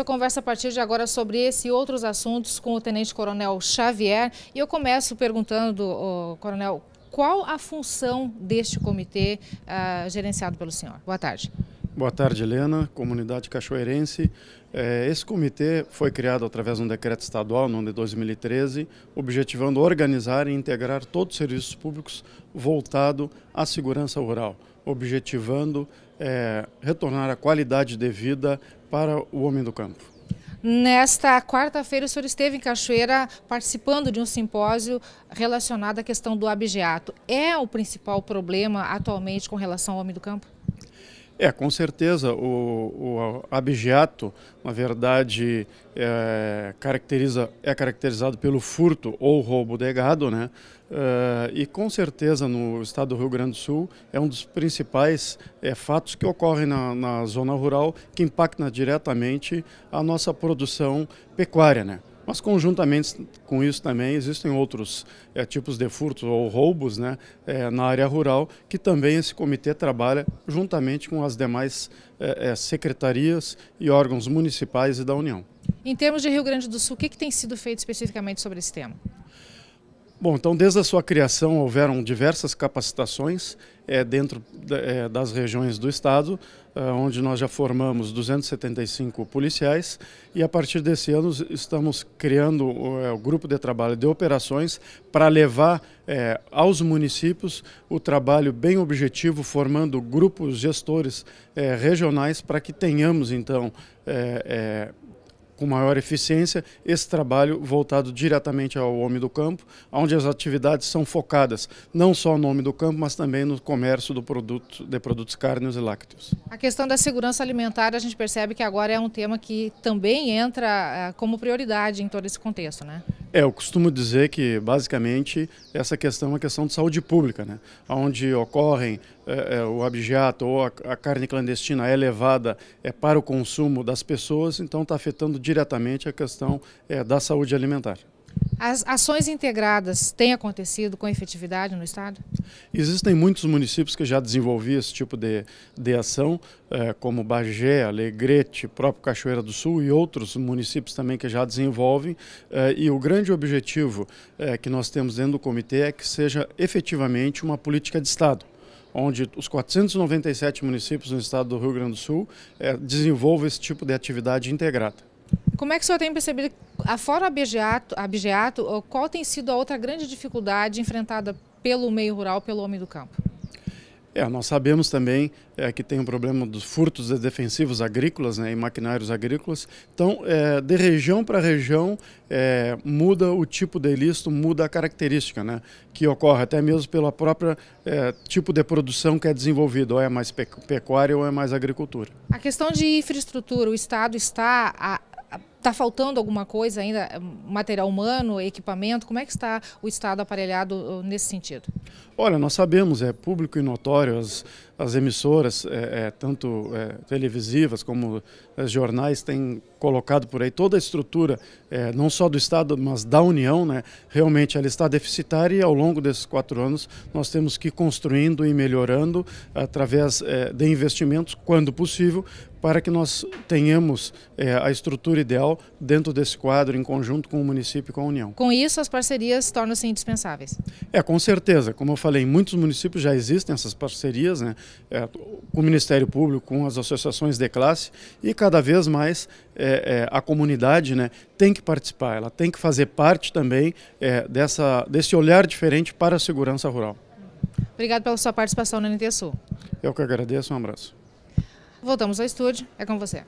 A conversa a partir de agora sobre esse e outros assuntos com o Tenente Coronel Xavier. E eu começo perguntando, oh, Coronel, qual a função deste comitê ah, gerenciado pelo senhor? Boa tarde. Boa tarde, Helena, comunidade cachoeirense. É, esse comitê foi criado através de um decreto estadual, no ano de 2013, objetivando organizar e integrar todos os serviços públicos voltado à segurança rural, objetivando é, retornar a qualidade de vida para o homem do campo. Nesta quarta-feira, o senhor esteve em Cachoeira participando de um simpósio relacionado à questão do abigeato. É o principal problema atualmente com relação ao homem do campo? É, com certeza, o, o abigeato, na verdade, é, caracteriza, é caracterizado pelo furto ou roubo de gado, né? É, e com certeza no estado do Rio Grande do Sul é um dos principais é, fatos que ocorrem na, na zona rural que impacta diretamente a nossa produção pecuária, né? Mas conjuntamente com isso também existem outros é, tipos de furtos ou roubos né, é, na área rural que também esse comitê trabalha juntamente com as demais é, secretarias e órgãos municipais e da União. Em termos de Rio Grande do Sul, o que, que tem sido feito especificamente sobre esse tema? Bom, então desde a sua criação houveram diversas capacitações é, dentro é, das regiões do Estado, eh, onde nós já formamos 275 policiais e a partir desse ano estamos criando eh, o, grupo de trabalho de operações para levar é, aos municípios o trabalho bem objetivo, formando grupos gestores é, regionais para que tenhamos então é, com maior eficiência esse trabalho voltado diretamente ao homem do campo, onde as atividades são focadas não só no homem do campo, mas também no comércio do produto, de produtos cárneos e lácteos. A questão da segurança alimentar, a gente percebe que agora é um tema que também entra eh, como prioridade em todo esse contexto, né? É, eu costumo dizer que, basicamente, essa questão é uma questão de saúde pública, né? onde ocorrem é, é o abjeato ou a, a, carne clandestina é levada é, para o consumo das pessoas, então está afetando diretamente a questão é, da saúde alimentar. As ações integradas têm acontecido com efetividade no Estado? Existem muitos municípios que já desenvolviam esse tipo de, de ação, eh, como Bagé, Alegrete, próprio Cachoeira do Sul e outros municípios também que já desenvolvem. Eh, e o grande objetivo eh, que nós temos dentro do comitê é que seja efetivamente uma política de Estado onde os 497 municípios do estado do Rio Grande do Sul desenvolvam desenvolvem esse tipo de atividade integrada. Como é que o senhor tem percebido, fora o abigeato, abigeato, qual tem sido a outra grande dificuldade enfrentada pelo meio rural, pelo homem do campo? É, nós sabemos também é, que tem um problema dos furtos de defensivos agrícolas né, e maquinários agrícolas. Então, é, de região para região, é, muda o tipo de ilícito, muda a característica né, que ocorre, até mesmo pela própria é, tipo de produção que é desenvolvida, ou é mais pecuária ou é mais agricultura. A questão de infraestrutura, o Estado está a Está faltando alguma coisa ainda, material humano, equipamento? Como é que está o Estado aparelhado uh, nesse sentido? Olha, nós sabemos, é público e notório, as, as emissoras, é, é, tanto é, televisivas como é, jornais, têm colocado por aí toda a estrutura, é, não só do Estado, mas da União, né? realmente ela está deficitária e ao longo desses quatro anos nós temos que ir construindo e melhorando através é, de investimentos, quando possível, para que nós tenhamos a estrutura ideal dentro desse quadro, em conjunto com o município e com a União. Com isso, as parcerias tornam-se indispensáveis? É, com certeza. Como eu falei, em muitos municípios já existem essas parcerias, né? é, com o Ministério Público, com as associações de classe e cada vez mais é, é, a comunidade né, tem que participar, ela tem que fazer parte também é, dessa, desse olhar diferente para a segurança rural. Obrigado pela sua participação no NT Eu que agradeço, um abraço. Voltamos ao estúdio, é com você.